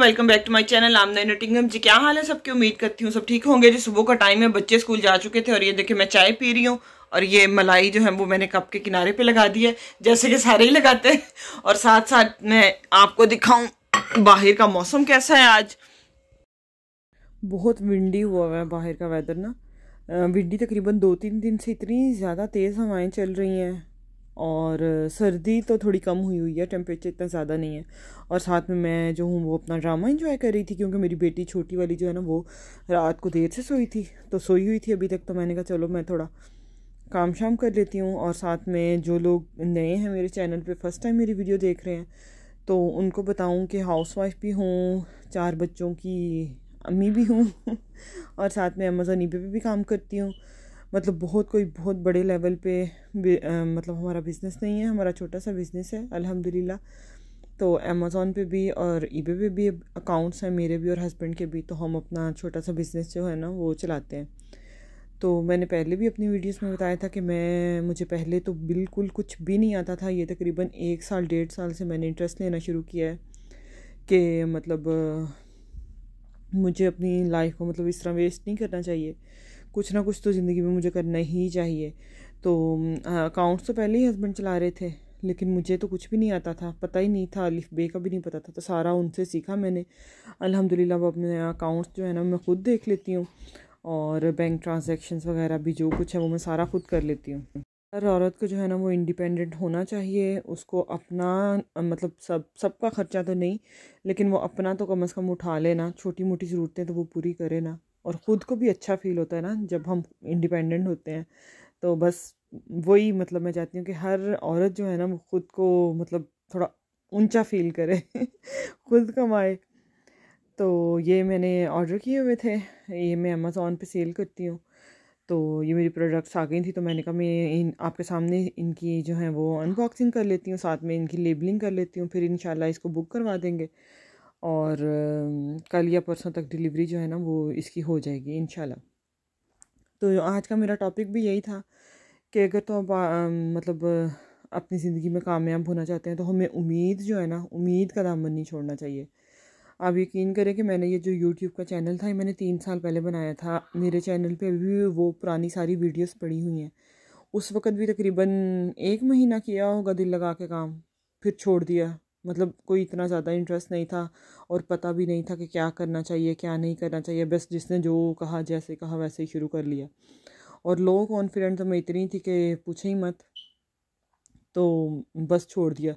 welcome back to my channel आमदा नटिंगम जी क्या हाल है सबकी उम्मीद करती हूँ सब ठीक होंगे जी सुबह का टाइम है बच्चे स्कूल जा चुके थे और ये देखिए मैं चाय पी रही हूँ और ये मलाई जो है वो मैंने कप के किनारे पे लगा दी है जैसे कि सारे ही लगाते हैं और साथ साथ मैं आपको दिखाऊँ बाहर का मौसम कैसा है आज बहुत विंडी हुआ हुआ है बाहर का वेदर ना विंडी तकरीबन दो तीन दिन से इतनी ज़्यादा तेज़ हवाएँ चल रही हैं और सर्दी तो थोड़ी कम हुई हुई है टेम्परेचर इतना ज़्यादा नहीं है और साथ में मैं जो हूँ वो अपना ड्रामा इन्जॉय कर रही थी क्योंकि मेरी बेटी छोटी वाली जो है ना वो रात को देर से सोई थी तो सोई हुई थी अभी तक तो मैंने कहा चलो मैं थोड़ा काम शाम कर लेती हूँ और साथ में जो लोग नए हैं मेरे चैनल पर फर्स्ट टाइम मेरी वीडियो देख रहे हैं तो उनको बताऊँ कि हाउस वाइफ भी हूँ चार बच्चों की अम्मी भी हूँ और साथ में अमेज़ोन ई पे भी काम करती हूँ मतलब बहुत कोई बहुत बड़े लेवल पे आ, मतलब हमारा बिज़नेस नहीं है हमारा छोटा सा बिज़नेस है अल्हम्दुलिल्लाह तो अमेज़ोन पे भी और ईबे पे भी अकाउंट्स हैं मेरे भी और हस्बैंड के भी तो हम अपना छोटा सा बिज़नेस जो है ना वो चलाते हैं तो मैंने पहले भी अपनी वीडियोस में बताया था कि मैं मुझे पहले तो बिल्कुल कुछ भी नहीं आता था ये तकरीबन एक साल डेढ़ साल से मैंने इंटरेस्ट लेना शुरू किया है कि मतलब मुझे अपनी लाइफ को मतलब इस तरह वेस्ट नहीं करना चाहिए कुछ ना कुछ तो ज़िंदगी में मुझे करना ही चाहिए तो अकाउंट्स तो पहले ही हस्बैंड चला रहे थे लेकिन मुझे तो कुछ भी नहीं आता था पता ही नहीं था अलिफ बे का भी नहीं पता था तो सारा उनसे सीखा मैंने अल्हम्दुलिल्लाह वो अपने अकाउंट्स जो है ना मैं खुद देख लेती हूँ और बैंक ट्रांजेक्शन्स वगैरह भी जो कुछ है वो मैं सारा खुद कर लेती हूँ हर औरत को जो है ना वो इंडिपेंडेंट होना चाहिए उसको अपना मतलब सब सबका ख़र्चा तो नहीं लेकिन वो अपना तो कम अज़ कम उठा लेना छोटी मोटी ज़रूरतें तो वो पूरी करे ना और ख़ुद को भी अच्छा फील होता है ना जब हम इंडिपेंडेंट होते हैं तो बस वही मतलब मैं चाहती हूँ कि हर औरत जो है ना वो ख़ुद को मतलब थोड़ा ऊंचा फील करे खुद कमाए तो ये मैंने ऑर्डर किए हुए थे ये मैं अमेज़ोन पे सेल करती हूँ तो ये मेरी प्रोडक्ट्स आ गई थी तो मैंने कहा मैं इन आपके सामने इनकी जो है वो अनबॉक्सिंग कर लेती हूँ साथ में इनकी लेबलिंग कर लेती हूँ फिर इन इसको बुक करवा देंगे और कल या परसों तक डिलीवरी जो है ना वो इसकी हो जाएगी इन तो आज का मेरा टॉपिक भी यही था कि अगर तो आप मतलब अपनी ज़िंदगी में कामयाब होना चाहते हैं तो हमें उम्मीद जो है ना उम्मीद का दामन नहीं छोड़ना चाहिए आप यकीन करें कि मैंने ये जो यूट्यूब का चैनल था ये मैंने तीन साल पहले बनाया था मेरे चैनल पे भी वो पुरानी सारी वीडियोस पड़ी हुई हैं उस वक़्त भी तकरीबन एक महीना किया होगा दिल लगा के काम फिर छोड़ दिया मतलब कोई इतना ज़्यादा इंटरेस्ट नहीं था और पता भी नहीं था कि क्या करना चाहिए क्या नहीं करना चाहिए बस जिसने जो कहा जैसे कहा वैसे ही शुरू कर लिया और लो कॉन्फिडेंट तो मैं इतनी थी कि पूछे ही मत तो बस छोड़ दिया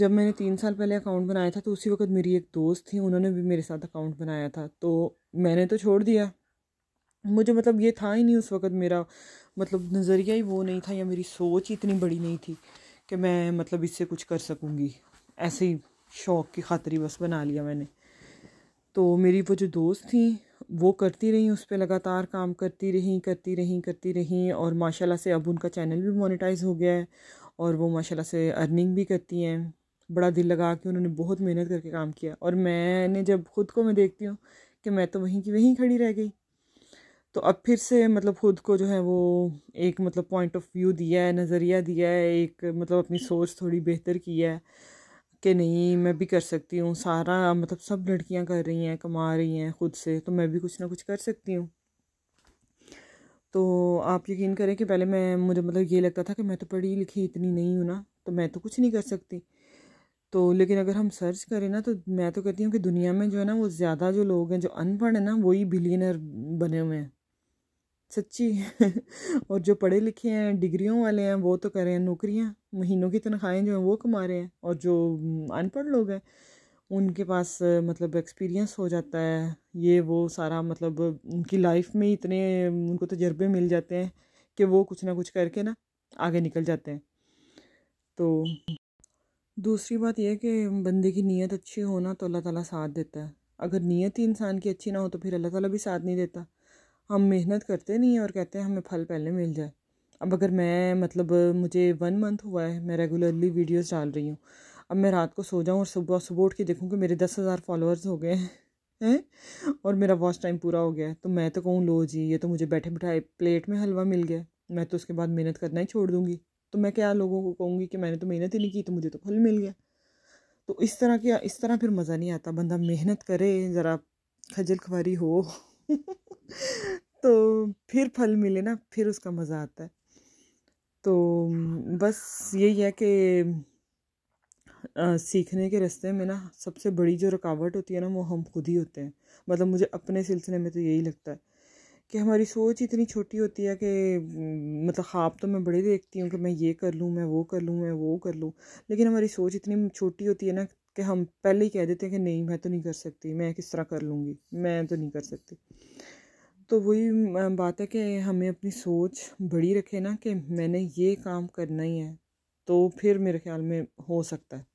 जब मैंने तीन साल पहले अकाउंट बनाया था तो उसी वक्त मेरी एक दोस्त थी उन्होंने भी मेरे साथ अकाउंट बनाया था तो मैंने तो छोड़ दिया मुझे मतलब ये था ही नहीं उस वक्त मेरा मतलब नज़रिया ही वो नहीं था या मेरी सोच इतनी बड़ी नहीं थी कि मैं मतलब इससे कुछ कर सकूँगी ऐसे ही शौक़ की खातिर बस बना लिया मैंने तो मेरी वो जो दोस्त थी वो करती रहीं उस पर लगातार काम करती रहीं करती रहीं करती रहीं और माशाल्लाह से अब उनका चैनल भी मोनेटाइज़ हो गया है और वो माशाल्लाह से अर्निंग भी करती हैं बड़ा दिल लगा के उन्होंने बहुत मेहनत करके काम किया और मैंने जब ख़ुद को मैं देखती हूँ कि मैं तो वहीं की वहीं खड़ी रह गई तो अब फिर से मतलब ख़ुद को जो है वो एक मतलब पॉइंट ऑफ व्यू दिया है नज़रिया दिया है एक मतलब अपनी सोच थोड़ी बेहतर की है कि नहीं मैं भी कर सकती हूँ सारा मतलब सब लड़कियाँ कर रही हैं कमा रही हैं ख़ुद से तो मैं भी कुछ ना कुछ कर सकती हूँ तो आप यकीन करें कि पहले मैं मुझे मतलब ये लगता था कि मैं तो पढ़ी लिखी इतनी नहीं हूँ ना तो मैं तो कुछ नहीं कर सकती तो लेकिन अगर हम सर्च करें ना तो मैं तो कहती हूँ कि दुनिया में जो है ना वो ज़्यादा जो लोग हैं जो अनपढ़ हैं ना वही बिलियनर बने हुए हैं सच्ची और जो पढ़े लिखे हैं डिग्रियों वाले हैं वो तो कर रहे हैं नौकरियाँ महीनों की तनख्वाहें जो हैं वो कमा रहे हैं और जो अनपढ़ लोग हैं उनके पास मतलब एक्सपीरियंस हो जाता है ये वो सारा मतलब उनकी लाइफ में इतने उनको तजर्बे मिल जाते हैं कि वो कुछ ना कुछ करके ना आगे निकल जाते हैं तो दूसरी बात यह है कि बंदे की नीयत अच्छी हो ना तो अल्लाह ताला साथ देता है अगर नीयत ही इंसान की अच्छी ना हो तो फिर अल्लाह ताला भी साथ नहीं देता हम मेहनत करते नहीं हैं और कहते हैं हमें फल पहले मिल जाए अब अगर मैं मतलब मुझे वन मंथ हुआ है मैं रेगुलरली वीडियोस डाल रही हूँ अब मैं रात को सो जाऊँ और सुबह सुबह उठ के देखूँ कि मेरे दस हज़ार फॉलोअर्स हो गए हैं हैं और मेरा वॉच टाइम पूरा हो गया है तो मैं तो कहूँ लो जी ये तो मुझे बैठे बैठाए प्लेट में हलवा मिल गया मैं तो उसके बाद मेहनत करना ही छोड़ दूँगी तो मैं क्या लोगों को कहूँगी कि मैंने तो मेहनत ही नहीं की तो मुझे तो फल मिल गया तो इस तरह की इस तरह फिर मज़ा नहीं आता बंदा मेहनत करे ज़रा खजल खुआरी हो तो फिर फल मिले ना फिर उसका मज़ा आता है तो बस यही है कि सीखने के रास्ते में ना सबसे बड़ी जो रुकावट होती है ना वो हम खुद ही होते हैं मतलब मुझे अपने सिलसिले में तो यही लगता है कि हमारी सोच इतनी छोटी होती है कि मतलब ख्वाब तो मैं बड़े देखती हूँ कि मैं ये कर लूँ मैं वो कर लूँ मैं वो कर लूँ लेकिन हमारी सोच इतनी छोटी होती है ना कि हम पहले ही कह देते हैं कि नहीं मैं तो नहीं कर सकती मैं किस तरह कर लूँगी मैं तो नहीं कर सकती तो वही बात है कि हमें अपनी सोच बड़ी रखे ना कि मैंने ये काम करना ही है तो फिर मेरे ख्याल में हो सकता है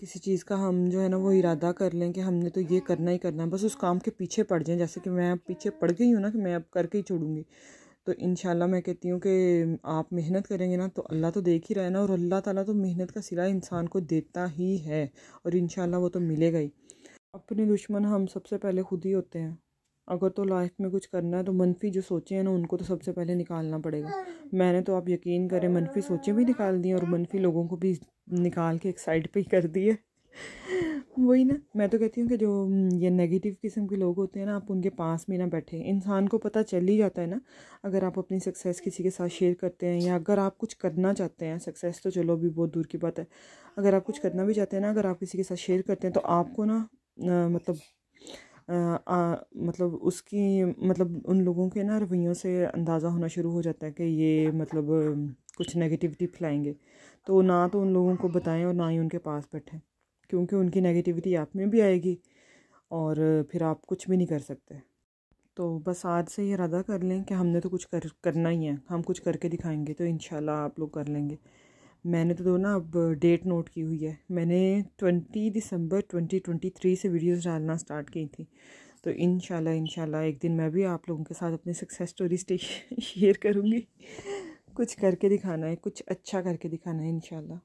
किसी चीज़ का हम जो है ना वो इरादा कर लें कि हमने तो ये करना ही करना है बस उस काम के पीछे पड़ जाएं जैसे कि मैं अब पीछे पड़ गई हूँ ना कि मैं अब करके ही छोड़ूंगी तो इन मैं कहती हूँ कि आप मेहनत करेंगे ना तो अल्लाह तो देख ही रहे ना और अल्लाह ताला तो मेहनत का सिला इंसान को देता ही है और इन वो तो मिलेगा ही अपने दुश्मन हम सबसे पहले खुद ही होते हैं अगर तो लाइफ में कुछ करना है तो मनफी जो सोचें हैं ना उनको तो सबसे पहले निकालना पड़ेगा मैंने तो आप यकीन करें मनफी सोचें भी निकाल दी और मनफी लोगों को भी निकाल के एक साइड पर ही कर दिए वही ना मैं तो कहती हूँ कि जो हम्म, ये नेगेटिव किस्म के लोग होते हैं ना आप उनके पास में ना बैठे इंसान को पता चल ही जाता है ना अगर आप अपनी सक्सेस किसी के साथ शेयर करते हैं या अगर आप कुछ करना चाहते हैं सक्सेस तो चलो अभी बहुत दूर की बात है अगर आप कुछ करना भी चाहते हैं ना अगर आप किसी के साथ शेयर करते हैं तो आपको ना मतलब आ, मतलब उसकी मतलब उन लोगों के ना रवैयों से अंदाज़ा होना शुरू हो जाता है कि ये मतलब कुछ नेगेटिविटी फैलाएंगे तो ना तो उन लोगों को बताएं और ना ही उनके पास बैठें क्योंकि उनकी नेगेटिविटी आप में भी आएगी और फिर आप कुछ भी नहीं कर सकते तो बस आज से ये इरादा कर लें कि हमने तो कुछ कर करना ही है हम कुछ करके दिखाएंगे तो इन आप लोग कर लेंगे मैंने तो दो ना अब डेट नोट की हुई है मैंने twenty December twenty twenty three से वीडियोस डालना स्टार्ट की थी तो इन शाला एक दिन मैं भी आप लोगों के साथ अपनी सक्सेस स्टोरीज शेयर करूँगी कुछ करके दिखाना है कुछ अच्छा करके दिखाना है इन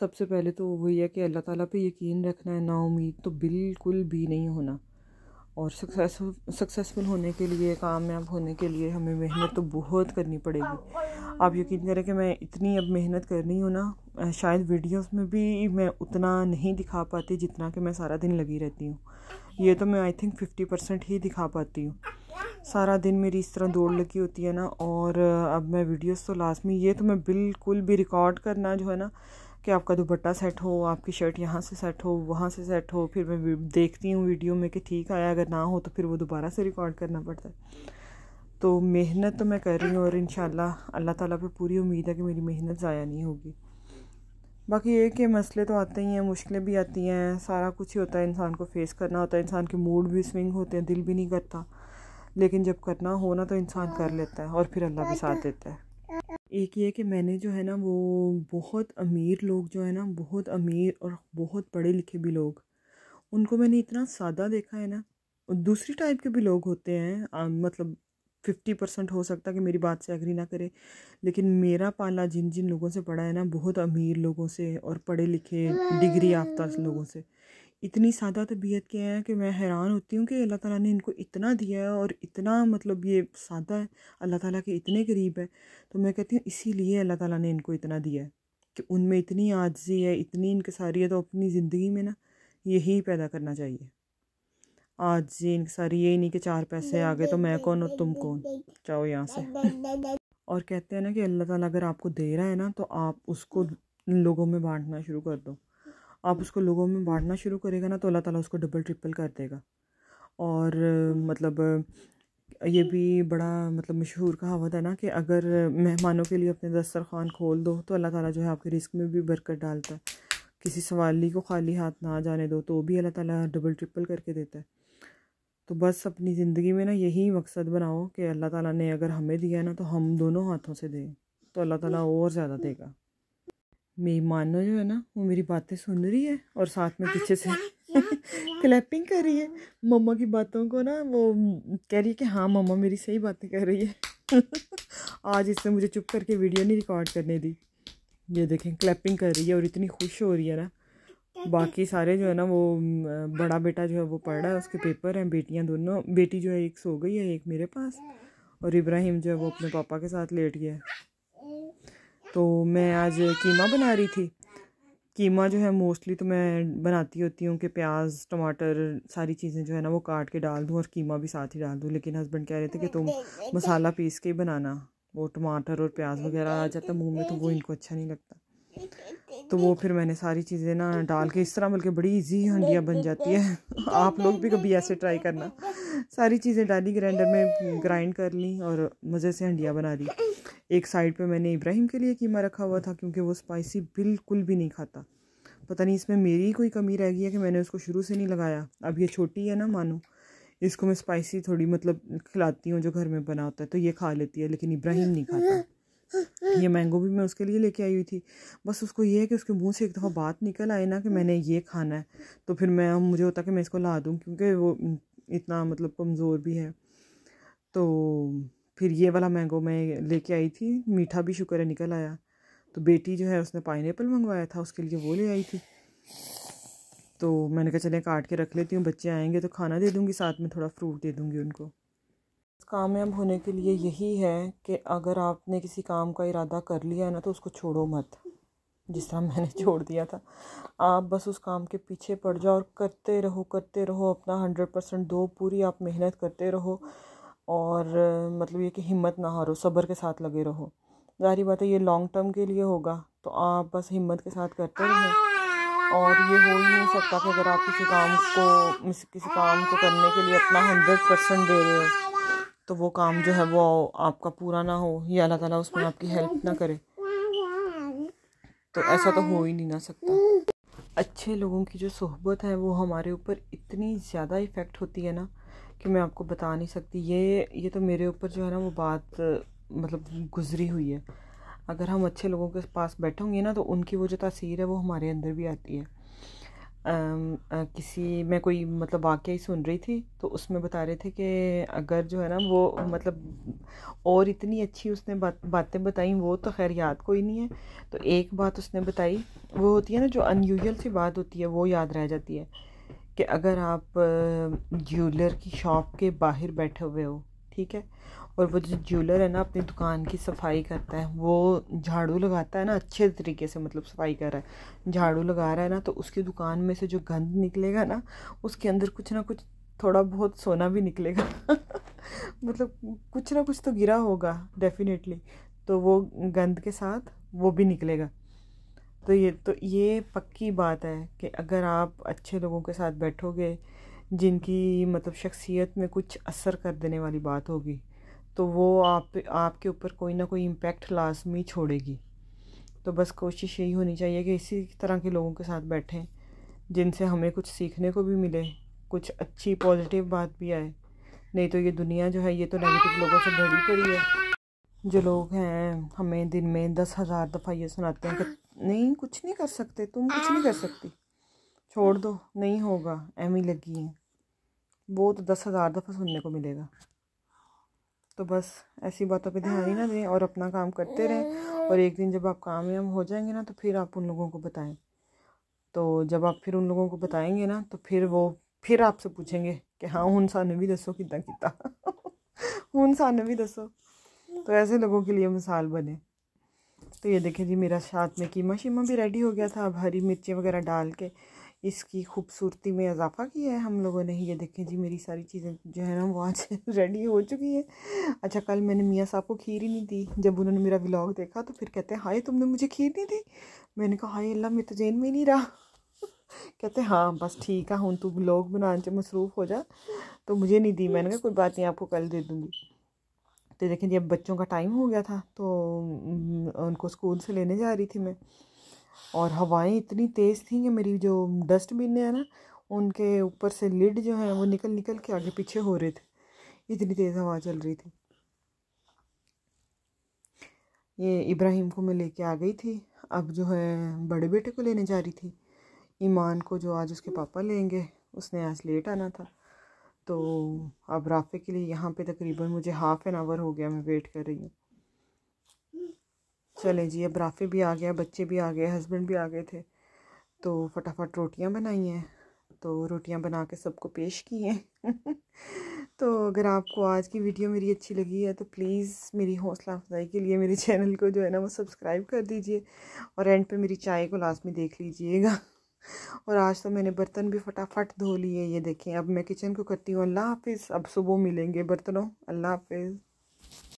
सबसे पहले तो वही है कि अल्लाह ताला पे यकीन रखना है ना उम्मीद तो बिल्कुल भी नहीं होना और सक्सेसफुल सक्सेसफुल होने के लिए कामयाब होने के लिए हमें मेहनत तो बहुत करनी पड़ेगी आप यकीन करें कि मैं इतनी अब मेहनत कर रही हूँ ना शायद वीडियोस में भी मैं उतना नहीं दिखा पाती जितना कि मैं सारा दिन लगी रहती हूँ ये तो मैं आई थिंक फिफ्टी परसेंट ही दिखा पाती हूँ सारा दिन मेरी इस तरह दौड़ लगी होती है ना और अब मैं वीडियोस तो लास्ट में ये तो मैं बिल्कुल भी रिकॉर्ड करना जो है ना कि आपका दुपट्टा सेट हो आपकी शर्ट यहाँ से सेट हो वहाँ से सेट हो फिर मैं देखती हूँ वीडियो में कि ठीक आया अगर ना हो तो फिर वो दोबारा से रिकॉर्ड करना पड़ता है तो मेहनत तो मैं कर रही हूँ और इन अल्लाह ताला पे पूरी उम्मीद है कि मेरी मेहनत ज़ाया नहीं होगी बाकी ये कि मसले तो आते ही हैं मुश्किलें भी आती हैं सारा कुछ ही होता है इंसान को फेस करना होता है इंसान के मूड भी स्विंग होते हैं दिल भी नहीं करता लेकिन जब करना हो ना तो इंसान कर लेता है और फिर अल्लाह भी साथ देता है एक ये कि मैंने जो है ना वो बहुत अमीर लोग जो है ना बहुत अमीर और बहुत पढ़े लिखे भी लोग उनको मैंने इतना सादा देखा है ना और दूसरी टाइप के भी लोग होते हैं आ, मतलब फिफ्टी परसेंट हो सकता है कि मेरी बात से एग्री ना करे लेकिन मेरा पाला जिन जिन लोगों से पढ़ा है ना बहुत अमीर लोगों से और पढ़े लिखे डिग्री याफ्ता लोगों से इतनी सादा तबीयत के हैं कि मैं हैरान होती हूँ कि अल्लाह ताला ने इनको इतना दिया है और इतना मतलब ये सादा है अल्लाह ताला के इतने करीब है तो मैं कहती हूँ इसीलिए अल्लाह ताला ने इनको इतना दिया है कि उनमें इतनी आजजी है इतनी इनकसारी है तो अपनी ज़िंदगी में ना यही पैदा करना चाहिए आजजी इनकसारी यही नहीं कि चार पैसे आ गए तो मैं कौन और तुम कौन जाओ यहाँ से और कहते हैं ना कि अल्लाह ताला अगर आपको दे रहा है ना तो आप उसको लोगों में बांटना शुरू कर दो आप उसको लोगों में बांटना शुरू करेगा ना तो अल्लाह ताला उसको डबल ट्रिपल कर देगा और मतलब ये भी बड़ा मतलब मशहूर कहावत है ना कि अगर मेहमानों के लिए अपने दस्तरखान खोल दो तो अल्लाह ताला जो है आपके रिस्क में भी बरकत डालता है किसी सवाली को खाली हाथ ना जाने दो तो भी अल्लाह ताला डबल ट्रिपल करके देता है तो बस अपनी ज़िंदगी में ना यही मकसद बनाओ कि अल्लाह ताला ने अगर हमें दिया है ना तो हम दोनों हाथों से दें तो अल्लाह ताला और ज़्यादा देगा मेरी मानो जो है ना वो मेरी बातें सुन रही है और साथ में पीछे से क्लैपिंग कर रही है मम्मा की बातों को ना वो कह रही है कि हाँ मम्मा मेरी सही बातें कर रही है आज इसने मुझे चुप करके वीडियो नहीं रिकॉर्ड करने दी ये देखें क्लैपिंग कर रही है और इतनी खुश हो रही है ना बाकी सारे जो है ना वो बड़ा बेटा जो है वो पढ़ रहा है उसके पेपर हैं बेटियाँ दोनों बेटी जो है एक सो गई है एक मेरे पास और इब्राहिम जो है वो अपने पापा के साथ लेट गया है तो मैं आज कीमा बना रही थी कीमा जो है मोस्टली तो मैं बनाती होती हूँ कि प्याज टमाटर सारी चीज़ें जो है ना वो काट के डाल दूँ और कीमा भी साथ ही डाल दूँ लेकिन हस्बैंड कह रहे थे कि तुम मसाला पीस के ही बनाना वो टमाटर और प्याज वगैरह आ जाता मुँह में तो वो इनको अच्छा नहीं लगता तो वो फिर मैंने सारी चीज़ें ना डाल के इस तरह बल्कि बड़ी इजी हंडियाँ बन जाती है आप लोग भी कभी ऐसे ट्राई करना सारी चीज़ें डाली ग्राइंडर में ग्राइंड कर ली और मज़े से हंडियाँ बना ली एक साइड पे मैंने इब्राहिम के लिए कीमा रखा हुआ था क्योंकि वो स्पाइसी बिल्कुल भी नहीं खाता पता नहीं इसमें मेरी कोई कमी रह गई है कि मैंने उसको शुरू से नहीं लगाया अब ये छोटी है ना मानो इसको मैं स्पाइसी थोड़ी मतलब खिलाती हूँ जो घर में बना होता है तो ये खा लेती है लेकिन इब्राहिम नहीं खाता ये मैंगो भी मैं उसके लिए लेके आई हुई थी बस उसको ये है कि उसके मुंह से एक दफ़ा बात निकल आए ना कि मैंने ये खाना है तो फिर मैं मुझे होता कि मैं इसको ला दूँ क्योंकि वो इतना मतलब कमज़ोर भी है तो फिर ये वाला मैंगो मैं लेके आई थी मीठा भी शुक्र है निकल आया तो बेटी जो है उसने पाइन मंगवाया था उसके लिए वो ले आई थी तो मैंने कहा चले काट के रख लेती हूँ बच्चे आएंगे तो खाना दे दूँगी साथ में थोड़ा फ्रूट दे दूँगी उनको कामयाब होने के लिए यही है कि अगर आपने किसी काम का इरादा कर लिया है ना तो उसको छोड़ो मत जिस तरह मैंने छोड़ दिया था आप बस उस काम के पीछे पड़ जाओ और करते रहो करते रहो अपना हंड्रेड परसेंट दो पूरी आप मेहनत करते रहो और मतलब ये कि हिम्मत ना हारो सब्र के साथ लगे रहो जारी बात है ये लॉन्ग टर्म के लिए होगा तो आप बस हिम्मत के साथ करते रहो और ये हो ही नहीं सकता कि अगर आप किसी काम को किसी काम को करने के लिए अपना हंड्रेड परसेंट दे रहे हो तो वो काम जो है वो आपका पूरा ना हो या अल्लाह ताला उसमें आपकी हेल्प ना करे तो ऐसा तो हो ही नहीं ना सकता अच्छे लोगों की जो सोहबत है वो हमारे ऊपर इतनी ज़्यादा इफ़ेक्ट होती है ना कि मैं आपको बता नहीं सकती ये ये तो मेरे ऊपर जो है ना वो बात मतलब गुजरी हुई है अगर हम अच्छे लोगों के पास बैठे होंगे ना तो उनकी वो जो तासीर है वो हमारे अंदर भी आती है किसी मैं कोई मतलब वाक्य ही सुन रही थी तो उसमें बता रहे थे कि अगर जो है ना वो मतलब और इतनी अच्छी उसने बात बातें बताई वो तो खैर याद कोई नहीं है तो एक बात उसने बताई वो होती है ना जो अनयूजल सी बात होती है वो याद रह जाती है कि अगर आप ज्वेलर की शॉप के बाहर बैठे हुए हो ठीक है और वो जो ज्वेलर है ना अपनी दुकान की सफाई करता है वो झाड़ू लगाता है ना अच्छे तरीके से मतलब सफाई कर रहा है झाड़ू लगा रहा है ना तो उसकी दुकान में से जो गंद निकलेगा ना उसके अंदर कुछ ना कुछ थोड़ा बहुत सोना भी निकलेगा मतलब कुछ ना कुछ तो गिरा होगा डेफिनेटली तो वो गंद के साथ वो भी निकलेगा तो ये तो ये पक्की बात है कि अगर आप अच्छे लोगों के साथ बैठोगे जिनकी मतलब शख्सियत में कुछ असर कर देने वाली बात होगी तो वो आप आपके ऊपर कोई ना कोई इम्पेक्ट लाजमी छोड़ेगी तो बस कोशिश यही होनी चाहिए कि इसी तरह के लोगों के साथ बैठें जिनसे हमें कुछ सीखने को भी मिले कुछ अच्छी पॉजिटिव बात भी आए नहीं तो ये दुनिया जो है ये तो नेगेटिव लोगों से भरी पड़ी है जो लोग हैं हमें दिन में दस हज़ार दफ़ा ये सुनाते हैं कि नहीं कुछ नहीं कर सकते तुम कुछ नहीं कर सकती छोड़ दो नहीं होगा एम ही लगी है वो तो दस हज़ार दफ़ा सुनने को मिलेगा तो बस ऐसी बातों पे ध्यान ही ना दें और अपना काम करते रहें और एक दिन जब आप कामयाब हो जाएंगे ना तो फिर आप उन लोगों को बताएं तो जब आप फिर उन लोगों को बताएंगे ना तो फिर वो फिर आपसे पूछेंगे कि हाँ हूं सानू भी दसो कि किता हूँ सानू भी दसो तो ऐसे लोगों के लिए मिसाल बने तो ये देखें जी मेरा साथ में कीमा शीमा भी रेडी हो गया था अब हरी मिर्ची वगैरह डाल के इसकी खूबसूरती में इजाफ़ा किया है हम लोगों ने ये देखें जी मेरी सारी चीज़ें जो है ना वो आज रेडी हो चुकी है अच्छा कल मैंने मियाँ साहब को खीर ही नहीं दी जब उन्होंने मेरा व्लॉग देखा तो फिर कहते हैं हाय तुमने मुझे खीर नहीं दी मैंने कहा हाय अल्लाह मैं तो जेन में नहीं रहा कहते हाँ बस ठीक है हूँ तू ब्लॉग बनाने मसरूफ़ हो जा तो मुझे नहीं दी मैंने कहा कोई बात नहीं आपको कल दे दूँगी तो देखें जी अब बच्चों का टाइम हो गया था तो उनको स्कूल से लेने जा रही थी मैं और हवाएं इतनी तेज़ थी कि मेरी जो डस्टबिन है ना उनके ऊपर से लिड जो है वो निकल निकल के आगे पीछे हो रहे थे इतनी तेज़ हवा चल रही थी ये इब्राहिम को मैं लेके आ गई थी अब जो है बड़े बेटे को लेने जा रही थी ईमान को जो आज उसके पापा लेंगे उसने आज लेट आना था तो अब राफे के लिए यहाँ पे तकरीबन मुझे हाफ़ एन आवर हो गया मैं वेट कर रही हूँ चले जी अब राफ़े भी आ गया बच्चे भी आ गए हस्बैंड भी आ गए थे तो फटाफट रोटियां बनाई हैं तो रोटियां बना के सबको पेश की हैं तो अगर आपको आज की वीडियो मेरी अच्छी लगी है तो प्लीज़ मेरी हौसला अफजाई के लिए मेरे चैनल को जो है ना वो सब्सक्राइब कर दीजिए और एंड पे मेरी चाय को लाजमी देख लीजिएगा और आज तो मैंने बर्तन भी फटाफट धो लिए ये देखें अब मैं किचन को करती हूँ अल्लाह हाफिज़ अब सुबह मिलेंगे बर्तनों अल्लाह हाफिज़